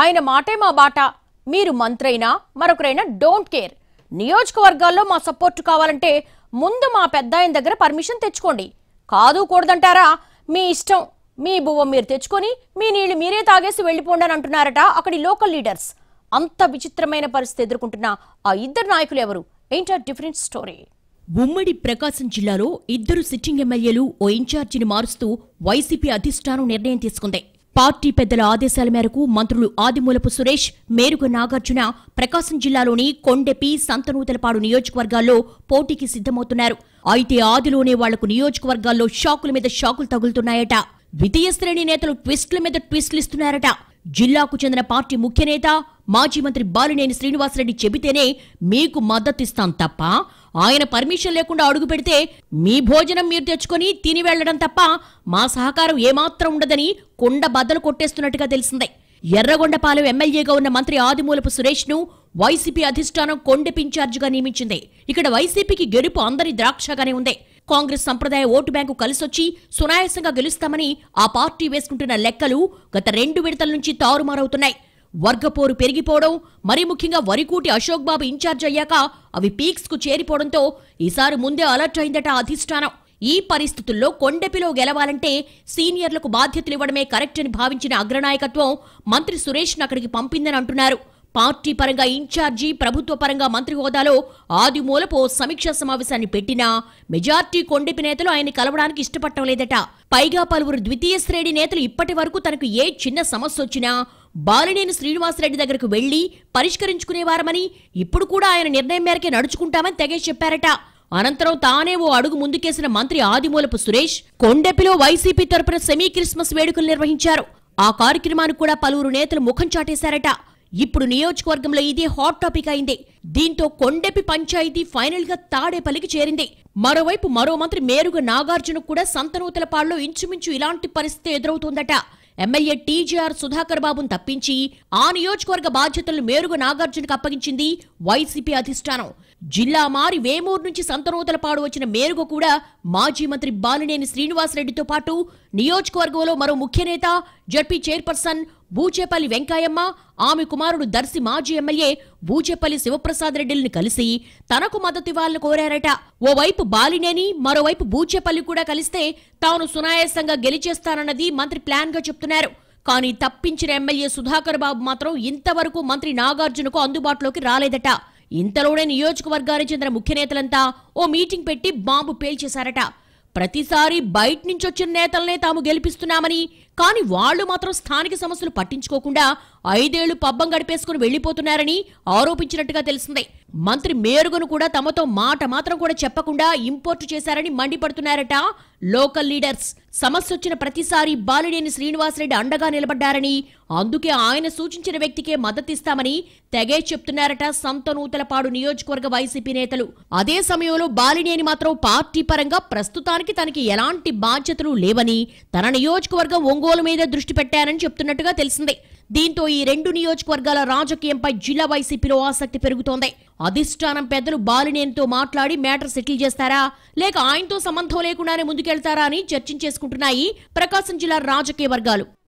ఆయన మాటే మా బాట మీరు మంత్రైనా మరొకరైనా డోంట్ కేర్ నియోజకవర్గాల్లో మా సపోర్ట్ కావాలంటే ముందు మా పెద్ద దగ్గర పర్మిషన్ తెచ్చుకోండి కాదు కూడదంటారా మీ ఇష్టం మీ బువ్వ మీరు తెచ్చుకొని మీ నీళ్లు మీరే తాగేసి వెళ్ళిపోండి అని అంటున్నారట అక్కడి లోకల్ లీడర్స్ అంత విచిత్రమైన పరిస్థితి ఎదుర్కొంటున్న ఆ ఇద్దరు నాయకులు ఎవరు ఏంటి డిఫరెంట్ స్టోరీ ఉమ్మడి ప్రకాశం జిల్లాలో ఇద్దరు సిట్టింగ్ ఎమ్మెల్యేలు ఓ ఇన్ఛార్జిని మారుస్తూ వైసీపీ అధిష్టానం నిర్ణయం తీసుకుంది పార్టీ పెద్దల ఆదేశాల మేరకు మంత్రులు ఆదిమూలపు సురేష్ మేరుగ నాగార్జున ప్రకాశం జిల్లాలోని కొండెపి సంతనూతలపాడు నియోజకవర్గాల్లో పోటీకి సిద్దమవుతున్నారు అయితే ఆదిలోనే వాళ్లకు నియోజకవర్గాల్లో షాకుల మీద షాకులు తగులుతున్నాయట ద్వితీయ శ్రేణి నేతలు ట్విస్టుల మీద ట్విస్టులు ఇస్తున్నారట జిల్లాకు చెందిన పార్టీ ముఖ్య నేత మాజీ మంత్రి బాలినేని శ్రీనివాసరెడ్డి చెబితేనే మీకు మద్దతిస్తాం తప్ప ఆయన పర్మిషన్ లేకుండా అడుగు పెడితే మీ భోజనం మీరు తెచ్చుకొని తిని వెళ్లడం తప్ప మా సహకారం ఏమాత్రం ఉండదని కొండ బద్దలు కొట్టేస్తున్నట్టుగా తెలిసిందే ఎర్రగొండపాలెం ఎమ్మెల్యేగా ఉన్న మంత్రి ఆదిమూలపు సురేష్ను వైసీపీ అధిష్టానం కొండెప్ ఇన్ఛార్జిగా నియమించింది ఇక్కడ వైసీపీకి గెలుపు అందరి ద్రాక్షగానే ఉంది కాంగ్రెస్ సంప్రదాయ ఓటు బ్యాంకు కలిసొచ్చి సునాయాసంగా గెలుస్తామని ఆ పార్టీ వేసుకుంటున్న లెక్కలు గత రెండు విడతల నుంచి తారుమారవుతున్నాయి వర్గపోరు పెరిగిపోవడం మరీ ముఖ్యంగా వరికూటి అశోక్ బాబు ఇన్ఛార్జ్ అయ్యాక అవి పీక్స్కు చేరిపోవడంతో ఈసారి ముందే అలర్ట్ అయిందట అధిష్టానం ఈ పరిస్థితుల్లో కొండెపిలో గెలవాలంటే సీనియర్లకు బాధ్యతలు ఇవ్వడమే కరెక్ట్ అని భావించిన అగ్రనాయకత్వం మంత్రి సురేష్ను అక్కడికి పంపిందని అంటున్నారు పార్టీ పరంగా ఇన్ఛార్జి ప్రభుత్వ పరంగా మంత్రి హోదాలో ఆదిమూలపు సమీక్షా సమావేశాన్ని పెట్టినా మెజార్టీ కొండెపి నేతలు ఆయన కలవడానికి ఇష్టపడటం లేదట పైగా పలువురు ద్వితీయ శ్రేణి నేతలు ఇప్పటి వరకు తనకు ఏ చిన్న సమస్య వచ్చినా బాలినేని శ్రీనివాసరెడ్డి దగ్గరకు వెళ్లి పరిష్కరించుకునేవారమని ఇప్పుడు కూడా ఆయన నిర్ణయం మేరకే నడుచుకుంటామని తెగేసి చెప్పారట అనంతరం తానే ఓ అడుగు ముందుకేసిన మంత్రి ఆదిమూలపు సురేష్ కొండెపిలో వైసీపీ తరపున సెమీ క్రిస్మస్ వేడుకలు నిర్వహించారు ఆ కార్యక్రమానికి కూడా పలువురు నేతలు ముఖం చాటేశారట ఇప్పుడు నియోజకవర్గంలో ఇదే హాట్ టాపిక్ అయింది దీంతో కొండెపి పంచాయతీ ఫైనల్ గా తాడేపల్లికి చేరింది మరోవైపు మరో మంత్రి మేరుగా నాగార్జున కూడా సంతనూతలపాడులో ఇంచుమించు ఇలాంటి పరిస్థితి ఎదురవుతోందట ఎమ్మెల్యే టీజీఆర్ సుధాకర్ బాబును తప్పించి ఆ నియోజకవర్గ బాధ్యతలు మేరుగు నాగార్జునకు అప్పగించింది వైసీపీ అధిష్టానం జిల్లా మారి వేమూరు నుంచి సంతనూతలపాడు వచ్చిన మేరుగు కూడా మాజీ మంత్రి బాలినేని శ్రీనివాసరెడ్డితో పాటు నియోజకవర్గంలో మరో ముఖ్య నేత జడ్పీ చైర్పర్సన్ బూచేపల్లి వెంకాయమ్మ ఆమె కుమారుడు దర్శి మాజీ ఎమ్మెల్యే బూచేపల్లి శివప్రసాద్ రెడ్డిల్ని కలిసి తనకు మద్దతివ్వాలని కోరారట ఓవైపు బాలినేని మరోవైపు బూచేపల్లి కూడా కలిస్తే తాను సునాయాసంగా గెలిచేస్తానన్నది మంత్రి ప్లాన్గా చెప్తున్నారు కానీ తప్పించిన ఎమ్మెల్యే సుధాకర్ బాబు మాత్రం ఇంతవరకు మంత్రి నాగార్జునకు అందుబాటులోకి రాలేదట ఇంతలోనే నియోజకవర్గానికి చెందిన ముఖ్య నేతలంతా ఓ మీటింగ్ పెట్టి బాంబు పేల్చేశారట ప్రతిసారి బయట నుంచి వచ్చిన నేతలనే తాము గెలిపిస్తున్నామని కానీ వాళ్లు మాత్రం స్థానిక సమస్యలు పట్టించుకోకుండా ఐదేళ్లు పబ్బం గడిపేసుకుని వెళ్లిపోతున్నారని ఆరోపించినట్టుగా తెలిసిందే మంత్రి మేరుగును కూడా తమతో మాట మాత్రం కూడా చెప్పకుండా ఇంపోర్టు చేశారని మండిపడుతున్నారట లోకల్ లీడర్స్ సమస్య వచ్చిన ప్రతిసారి బాలినేని శ్రీనివాసరెడ్డి అండగా నిలబడ్డారని అందుకే ఆయన సూచించిన వ్యక్తికే మద్దతిస్తామని తెగే చెప్తున్నారట సంత నూతలపాడు నియోజకవర్గ వైసీపీ నేతలు అదే సమయంలో బాలినేని మాత్రం పార్టీ పరంగా ప్రస్తుతానికి తనకి ఎలాంటి బాధ్యతలు లేవని తన నియోజకవర్గం ఒంగోలు మీద దృష్టి పెట్టారని చెప్తున్నట్టుగా తెలిసిందే దీంతో ఈ రెండు నియోజకవర్గాల రాజకీయంపై జిల్లా వైసీపీలో ఆసక్తి పెరుగుతోంది అధిష్టానం పెద్దలు బాలినేనితో మాట్లాడి మ్యాటర్ సెటిల్ చేస్తారా లేక ఆయనతో సంబంధం లేకుండానే ముందుకెళ్తారా అని చర్చించేసుకుంటున్నాయి ప్రకాశం జిల్లా రాజకీయ వర్గాలు